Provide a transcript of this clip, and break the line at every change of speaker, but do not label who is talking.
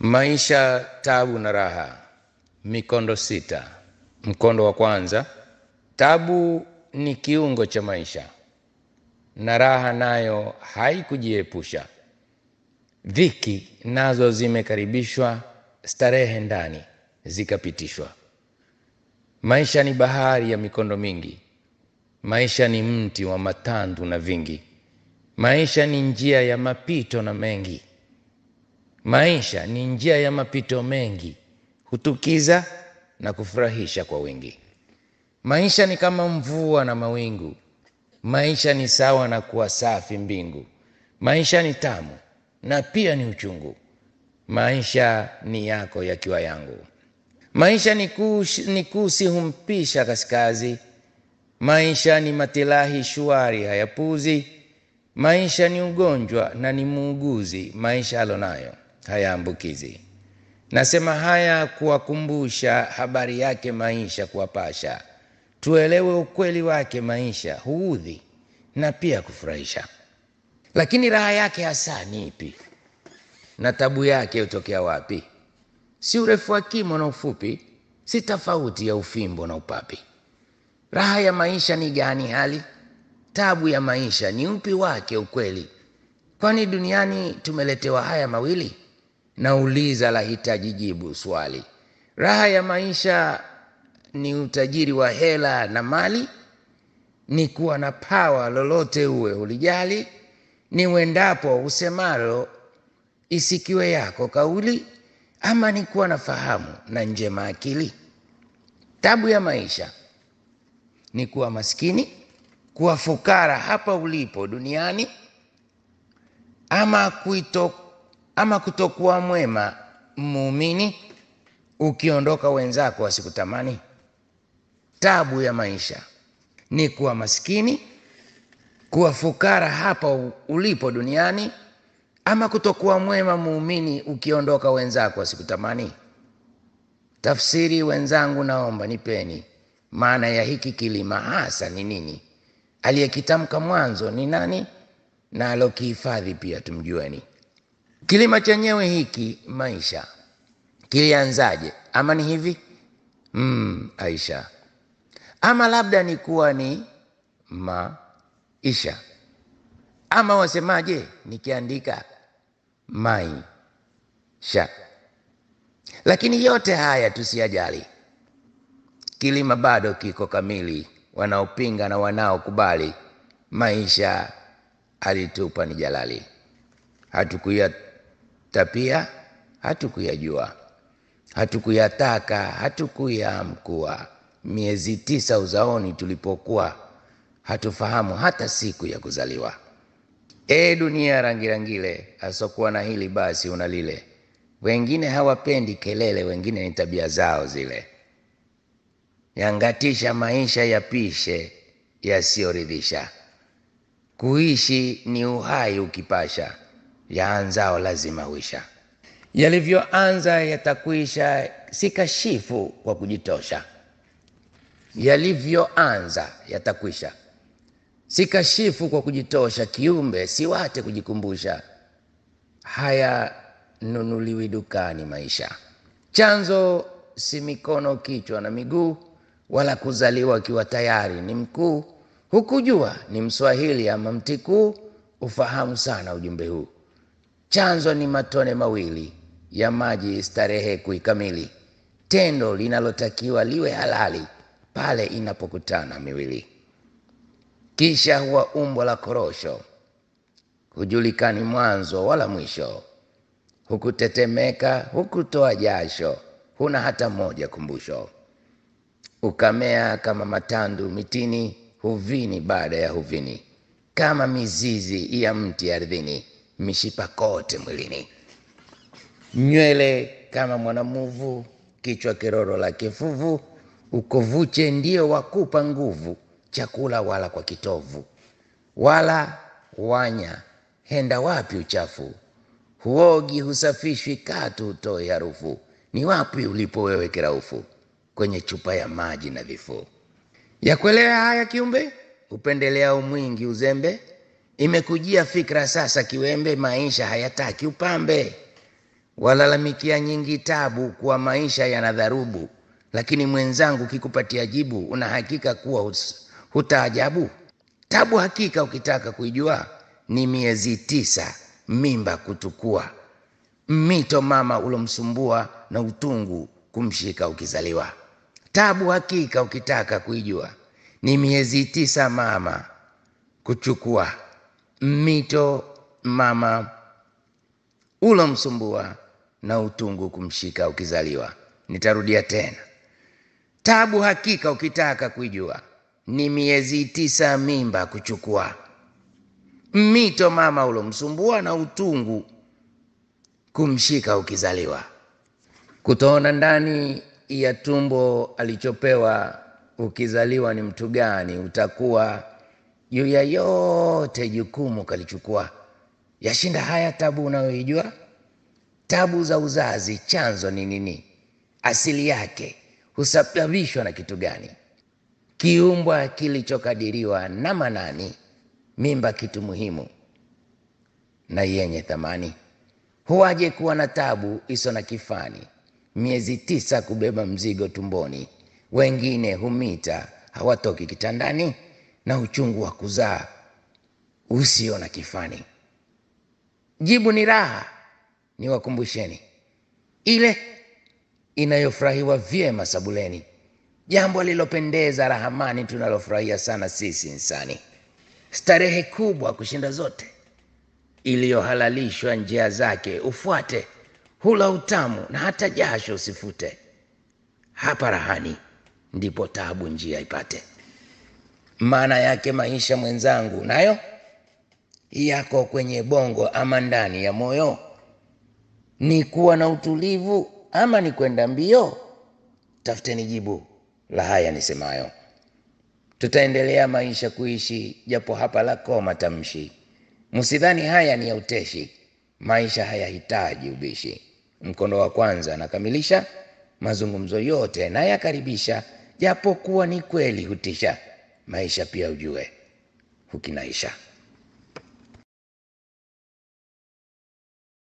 Maisha tabu na raha, mikondo sita. Mkondo wa kwanza, tabu ni kiungo cha maisha, na raha nayo haikujiepusha. Dhiki nazo zimekaribishwa, starehe ndani zikapitishwa. Maisha ni bahari ya mikondo mingi, maisha ni mti wa matandu na vingi, maisha ni njia ya mapito na mengi Maisha ni njia ya mapito mengi, hutukiza na kufurahisha kwa wingi. Maisha ni kama mvua na mawingu. Maisha ni sawa na kuwa safi mbingu. Maisha ni tamu na pia ni uchungu. Maisha ni yako yakiwa yangu. Maisha ni kusi, ni kusi humpisha kaskazi. Maisha ni matilahi shuari hayapuzi. Maisha ni ugonjwa na ni muuguzi maisha alonayo hayaambukizi. Nasema haya kuwakumbusha habari yake maisha, kuwapasha tuelewe ukweli wake maisha, huudhi na pia kufurahisha. Lakini raha yake hasa ni ipi na tabu yake hutokea wapi? Si urefu wa kimo na ufupi, si tofauti ya ufimbo na upapi. Raha ya maisha ni gani hali? Tabu ya maisha ni upi wake ukweli? Kwani duniani tumeletewa haya mawili? nauliza la hitaji jibu swali. Raha ya maisha ni utajiri wa hela na mali, ni kuwa na pawa lolote uwe ulijali, ni wendapo usemalo isikiwe yako kauli, ama ni kuwa na fahamu na njema akili. Tabu ya maisha ni kuwa maskini, kuwa fukara hapa ulipo duniani, ama kuito ama kutokuwa mwema muumini ukiondoka wenzako wasikutamani. Tabu ya maisha ni kuwa maskini, kuwa fukara hapa ulipo duniani, ama kutokuwa mwema muumini ukiondoka wenzako wasikutamani. Tafsiri wenzangu, naomba nipeni maana ya hiki kilima hasa ni nini? Aliyekitamka mwanzo ni nani? Na alokihifadhi pia tumjueni. Kilima chenyewe hiki maisha kilianzaje? Ama ni hivi mm, Aisha, ama labda ni kuwa ni maisha, ama wasemaje nikiandika maisha. Lakini yote haya tusiajali kilima bado kiko kamili. Wanaopinga na wanaokubali, maisha alitupa ni jalali, hatukuya tapia hatukuyajua, hatukuyataka, hatukuyamkua Miezi tisa uzaoni tulipokuwa hatufahamu hata siku ya kuzaliwa. E dunia rangirangile, asokuwa na hili basi una lile. Wengine hawapendi kelele, wengine ni tabia zao zile, yangatisha maisha yapishe yasiyoridhisha. Kuishi ni uhai ukipasha yaanzao lazima huisha, yalivyoanza yatakwisha, si kashifu kwa kujitosha. Yalivyoanza yatakwisha, si kashifu kwa kujitosha. Kiumbe siwate kujikumbusha, haya nunuliwi dukani maisha. Chanzo si mikono, kichwa na miguu, wala kuzaliwa akiwa tayari ni mkuu. Hukujua ni Mswahili ama Mtikuu, ufahamu sana ujumbe huu. Chanzo ni matone mawili ya maji, starehe kuikamili, tendo linalotakiwa liwe halali pale inapokutana miwili. Kisha huwa umbo la korosho, hujulikani mwanzo wala mwisho, hukutetemeka, hukutoa jasho, huna hata moja kumbusho, ukamea kama matandu mitini, huvini baada ya huvini, kama mizizi ya mti ardhini mishipa kote mwilini, nywele kama mwanamuvu, kichwa kiroro la kifuvu, ukovuche ndio wakupa nguvu, chakula wala kwa kitovu, wala wanya henda wapi uchafu, huogi husafishwi katu, utoe harufu, ni wapi ulipo wewe kiraufu, kwenye chupa ya maji na vifuu yakuelewa haya kiumbe, upendelea umwingi uzembe Imekujia fikra sasa, kiwembe, maisha hayataki upambe, walalamikia nyingi tabu kuwa maisha yanadharubu, lakini mwenzangu, kikupatia jibu, una hakika kuwa hutaajabu. Tabu hakika ukitaka kuijua, ni miezi tisa mimba kutukua, mito mama ulomsumbua na utungu kumshika ukizaliwa. Tabu hakika ukitaka kuijua, ni miezi tisa mama kuchukua mito mama ulomsumbua na utungu kumshika ukizaliwa. Nitarudia tena, tabu hakika ukitaka kuijua ni miezi tisa mimba kuchukua, mito mama ulomsumbua na utungu kumshika ukizaliwa, kutoona ndani ya tumbo alichopewa ukizaliwa ni mtu gani utakuwa juu ya yote jukumu kalichukua, yashinda haya tabu unayoijua. Tabu za uzazi chanzo ni nini? Asili yake husababishwa na kitu gani? Kiumbwa kilichokadiriwa na Manani, mimba kitu muhimu na yenye thamani. Huwaje kuwa na tabu iso na kifani? Miezi tisa kubeba mzigo tumboni, wengine humita hawatoki kitandani na uchungu wa kuzaa usio na kifani. Jibu ni raha. Niwakumbusheni ile inayofurahiwa vyema Sabuleni, jambo lilopendeza rahamani, tunalofurahia sana sisi insani, starehe kubwa kushinda zote, iliyohalalishwa njia zake ufuate, hula utamu na hata jasho usifute. Hapa rahani ndipo taabu njia ipate maana yake maisha mwenzangu, nayo yako kwenye bongo ama ndani ya moyo? Ni kuwa na utulivu ama ni kwenda mbio? Tafuteni jibu la haya nisemayo. Tutaendelea maisha kuishi, japo hapa lako matamshi. Msidhani haya ni ya uteshi, maisha hayahitaji ubishi. Mkondo wa kwanza anakamilisha mazungumzo yote nayakaribisha japo kuwa ni kweli hutisha maisha pia ujue hukinaisha.